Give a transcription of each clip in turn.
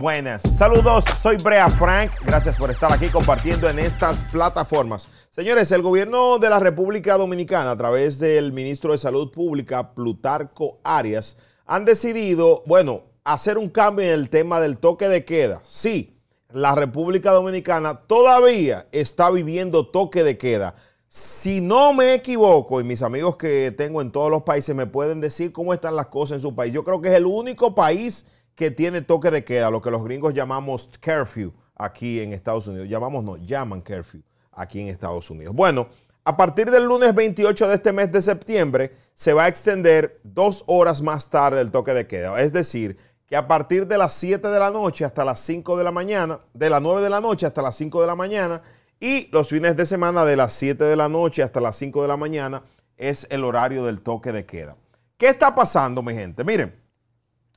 buenas. Saludos, soy Brea Frank. Gracias por estar aquí compartiendo en estas plataformas. Señores, el gobierno de la República Dominicana, a través del ministro de Salud Pública, Plutarco Arias, han decidido, bueno, hacer un cambio en el tema del toque de queda. Sí, la República Dominicana todavía está viviendo toque de queda. Si no me equivoco, y mis amigos que tengo en todos los países me pueden decir cómo están las cosas en su país, yo creo que es el único país que tiene toque de queda, lo que los gringos llamamos curfew aquí en Estados Unidos. Llamamos, no, llaman curfew aquí en Estados Unidos. Bueno, a partir del lunes 28 de este mes de septiembre se va a extender dos horas más tarde el toque de queda. Es decir, que a partir de las 7 de la noche hasta las 5 de la mañana, de las 9 de la noche hasta las 5 de la mañana y los fines de semana de las 7 de la noche hasta las 5 de la mañana es el horario del toque de queda. ¿Qué está pasando, mi gente? Miren,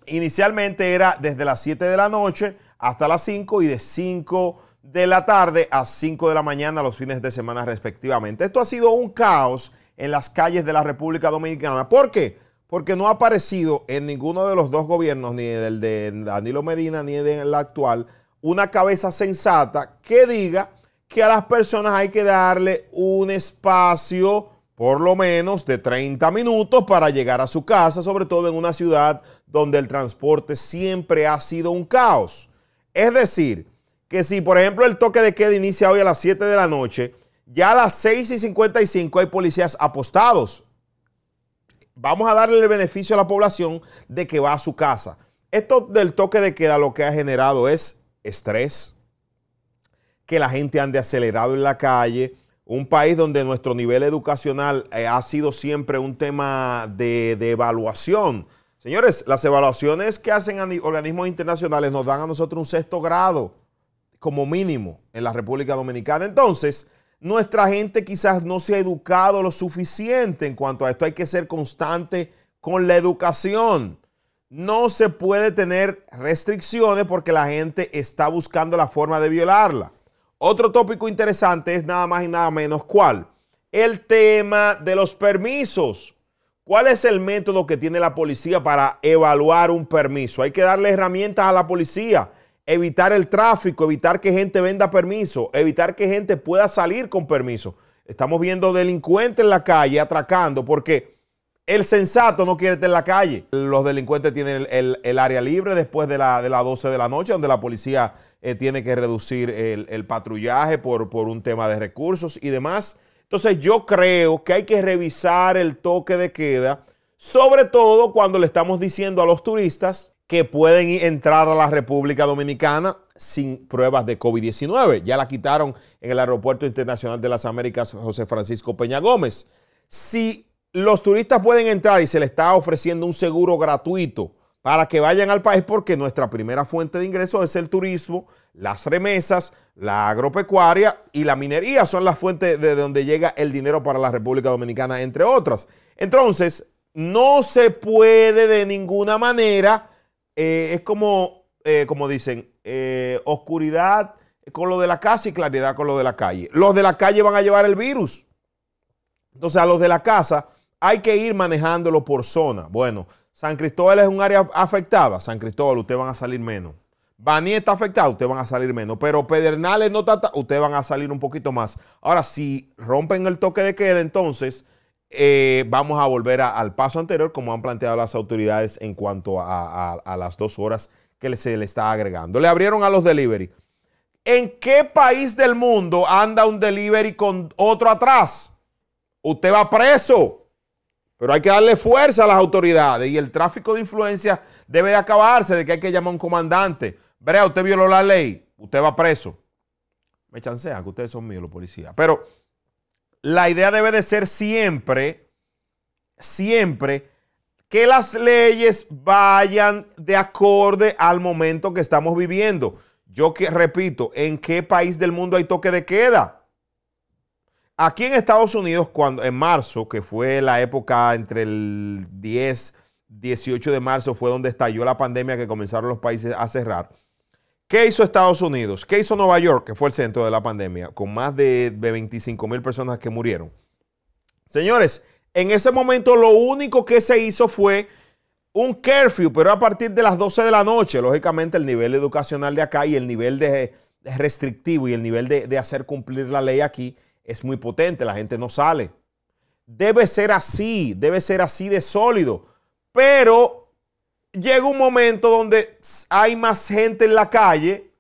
Inicialmente era desde las 7 de la noche hasta las 5 y de 5 de la tarde a 5 de la mañana los fines de semana respectivamente. Esto ha sido un caos en las calles de la República Dominicana. ¿Por qué? Porque no ha aparecido en ninguno de los dos gobiernos, ni el de Danilo Medina ni el actual, una cabeza sensata que diga que a las personas hay que darle un espacio por lo menos de 30 minutos para llegar a su casa, sobre todo en una ciudad donde el transporte siempre ha sido un caos. Es decir, que si por ejemplo el toque de queda inicia hoy a las 7 de la noche, ya a las 6 y 55 hay policías apostados. Vamos a darle el beneficio a la población de que va a su casa. Esto del toque de queda lo que ha generado es estrés, que la gente ande acelerado en la calle, un país donde nuestro nivel educacional eh, ha sido siempre un tema de, de, evaluación. Señores, las evaluaciones que hacen organismos internacionales nos dan a nosotros un sexto grado como mínimo en la República Dominicana. Entonces, nuestra gente quizás no se ha educado lo suficiente en cuanto a esto. Hay que ser constante con la educación. No se puede tener restricciones porque la gente está buscando la forma de violarla. Otro tópico interesante es nada más y nada menos cuál. El tema de los permisos. ¿Cuál es el método que tiene la policía para evaluar un permiso? Hay que darle herramientas a la policía, evitar el tráfico, evitar que gente venda permiso, evitar que gente pueda salir con permiso. Estamos viendo delincuentes en la calle atracando porque el sensato no quiere estar en la calle. Los delincuentes tienen el, área libre después de las de la 12 de la noche, donde la policía eh, tiene que reducir el, patrullaje por, por, un tema de recursos y demás. Entonces yo creo que hay que revisar el toque de queda, sobre todo cuando le estamos diciendo a los turistas que pueden entrar a la República Dominicana sin pruebas de COVID-19. Ya la quitaron en el Aeropuerto Internacional de las Américas José Francisco Peña Gómez. Si los turistas pueden entrar y se les está ofreciendo un seguro gratuito para que vayan al país porque nuestra primera fuente de ingresos es el turismo, las remesas, la agropecuaria y la minería son las fuentes de donde llega el dinero para la República Dominicana, entre otras. Entonces, no se puede de ninguna manera, eh, es como, eh, como dicen, eh, oscuridad con lo de la casa y claridad con lo de la calle. Los de la calle van a llevar el virus. Entonces, a los de la casa hay que ir manejándolo por zona. Bueno, San Cristóbal es un área afectada. San Cristóbal, ustedes van a salir menos. Baní está afectado, ustedes van a salir menos. Pero Pedernales no está, ustedes van a salir un poquito más. Ahora, si rompen el toque de queda, entonces eh, vamos a volver al paso anterior, como han planteado las autoridades en cuanto a, a las dos horas que se le está agregando. Le abrieron a los delivery. ¿En qué país del mundo anda un delivery con otro atrás? Usted va preso. Pero hay que darle fuerza a las autoridades y el tráfico de influencia debe de acabarse, de que hay que llamar a un comandante. Brea, usted violó la ley, usted va preso. Me chancean que ustedes son míos los policías. Pero la idea debe de ser siempre, siempre, que las leyes vayan de acorde al momento que estamos viviendo. Yo que repito, ¿en qué país del mundo hay toque de queda? Aquí en Estados Unidos, cuando, en marzo, que fue la época entre el 10, 18 de marzo, fue donde estalló la pandemia que comenzaron los países a cerrar. ¿Qué hizo Estados Unidos? ¿Qué hizo Nueva York, que fue el centro de la pandemia, con más de, 25 mil personas que murieron? Señores, en ese momento lo único que se hizo fue un curfew, pero a partir de las 12 de la noche. Lógicamente, el nivel educacional de acá y el nivel de restrictivo y el nivel de hacer cumplir la ley aquí es muy potente, la gente no sale. Debe ser así, debe ser así de sólido. Pero llega un momento donde hay más gente en la calle,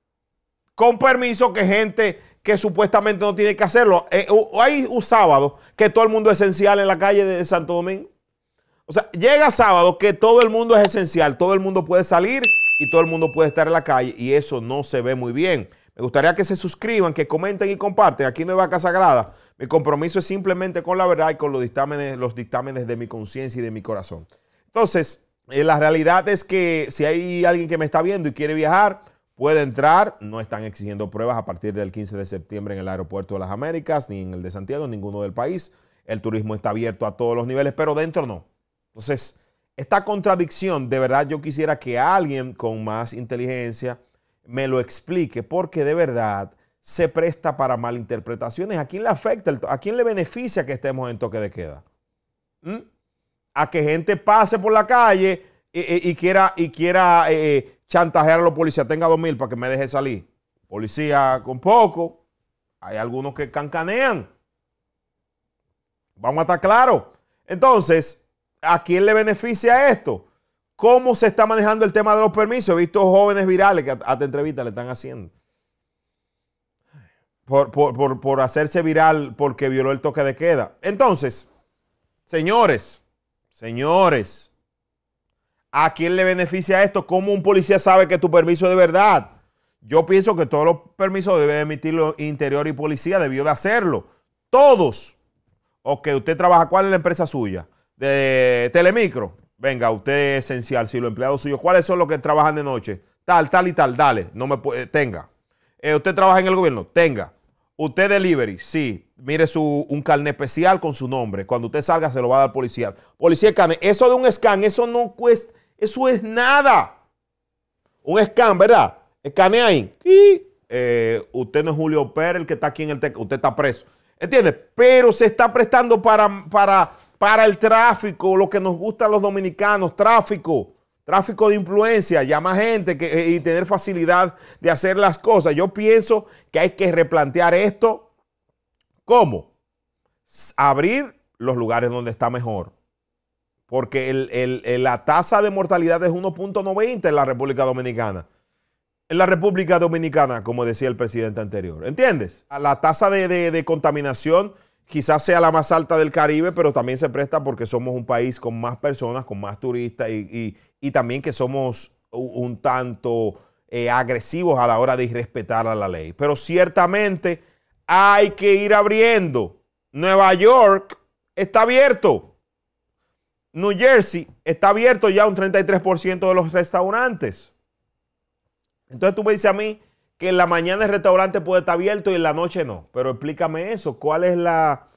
con permiso, que gente que supuestamente no tiene que hacerlo. Eh, hay un sábado que todo el mundo es esencial en la calle de Santo Domingo. O sea, llega sábado que todo el mundo es esencial, todo el mundo puede salir y todo el mundo puede estar en la calle y eso no se ve muy bien. Me gustaría que se suscriban, que comenten y comparten. Aquí no hay vaca sagrada. Mi compromiso es simplemente con la verdad y con los dictámenes, los dictámenes de mi conciencia y de mi corazón. Entonces, eh, la realidad es que si hay alguien que me está viendo y quiere viajar, puede entrar. No están exigiendo pruebas a partir del 15 de septiembre en el aeropuerto de las Américas, ni en el de Santiago, ninguno del país. El turismo está abierto a todos los niveles, pero dentro no. Entonces, esta contradicción, de verdad yo quisiera que alguien con más inteligencia, me lo explique, porque de verdad se presta para malinterpretaciones. ¿A quién le afecta? ¿A quién le beneficia que estemos en toque de queda? ¿Mm? A que gente pase por la calle y, quiera, y quiera eh, eh, chantajear a los policías. Tenga dos mil para que me deje salir. Policía con poco. Hay algunos que cancanean. Vamos a estar claros. Entonces, ¿a quién le beneficia esto? ¿Cómo se está manejando el tema de los permisos? He visto jóvenes virales que hasta entrevista le están haciendo. Por, hacerse viral porque violó el toque de queda. Entonces, señores, señores, ¿a quién le beneficia esto? ¿Cómo un policía sabe que tu permiso es de verdad? Yo pienso que todos los permisos debe emitirlo interior y policía, debió de hacerlo. Todos. O que usted trabaja, ¿cuál es la empresa suya? De Telemicro venga, usted es esencial, si los empleados suyos, ¿cuáles son los que trabajan de noche? Tal, tal y tal, dale, no me puede, tenga. Eh, ¿Usted trabaja en el gobierno? Tenga. ¿Usted delivery? Sí. Mire su, un carnet especial con su nombre. Cuando usted salga se lo va a dar policía. Policía carnet. Eso de un scan, eso no cuesta, eso es nada. Un scan, ¿verdad? Escanea ahí. Eh, usted no es Julio Pérez, el que está aquí en el TEC. Usted está preso. ¿entiende? Pero se está prestando para, para para el tráfico, lo que nos gusta a los dominicanos, tráfico, tráfico de influencia, llama gente eh, y tener facilidad de hacer las cosas. Yo pienso que hay que replantear esto. ¿Cómo? Abrir los lugares donde está mejor. Porque la tasa de mortalidad es 1.90 en la República Dominicana en la República Dominicana, como decía el presidente anterior. ¿Entiendes? La tasa de, contaminación quizás sea la más alta del Caribe, pero también se presta porque somos un país con más personas, con más turistas y, también que somos un tanto eh, agresivos a la hora de irrespetar a la ley. Pero ciertamente hay que ir abriendo. Nueva York está abierto. New Jersey está abierto ya un 33% de los restaurantes. Entonces tú me dices a mí, que en la mañana el restaurante puede estar abierto y en la noche no. Pero explícame eso, ¿cuál es la,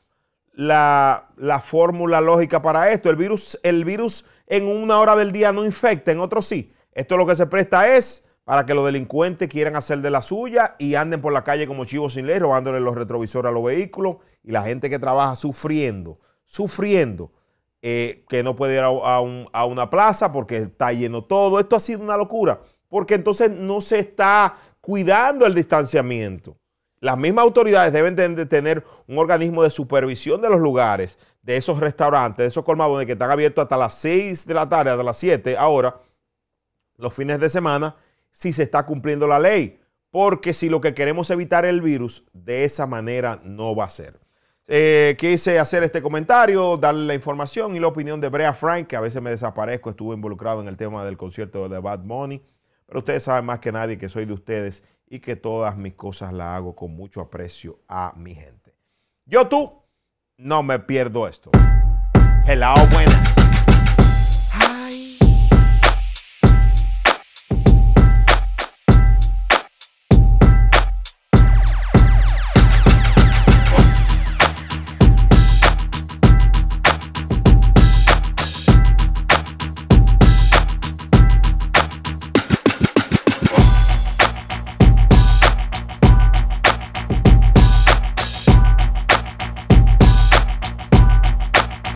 la, fórmula lógica para esto? El virus, el virus en una hora del día no infecta, en otro sí. Esto lo que se presta es para que los delincuentes quieran hacer de la suya y anden por la calle como chivos sin ley, robándole los retrovisores a los vehículos y la gente que trabaja sufriendo, sufriendo, eh, que no puede ir a, a una plaza porque está lleno todo. Esto ha sido una locura, porque entonces no se está cuidando el distanciamiento. Las mismas autoridades deben tener un organismo de supervisión de los lugares, de esos restaurantes, de esos colmadones que están abiertos hasta las 6 de la tarde, hasta las 7 ahora, los fines de semana, si se está cumpliendo la ley. Porque si lo que queremos evitar el virus, de esa manera no va a ser. Eh, quise hacer este comentario, darle la información y la opinión de Brea Frank, que a veces me desaparezco, estuvo involucrado en el tema del concierto de Bad Money. Pero ustedes saben más que nadie que soy de ustedes y que todas mis cosas las hago con mucho aprecio a mi gente. Yo tú, no me pierdo esto. Hello, buenas.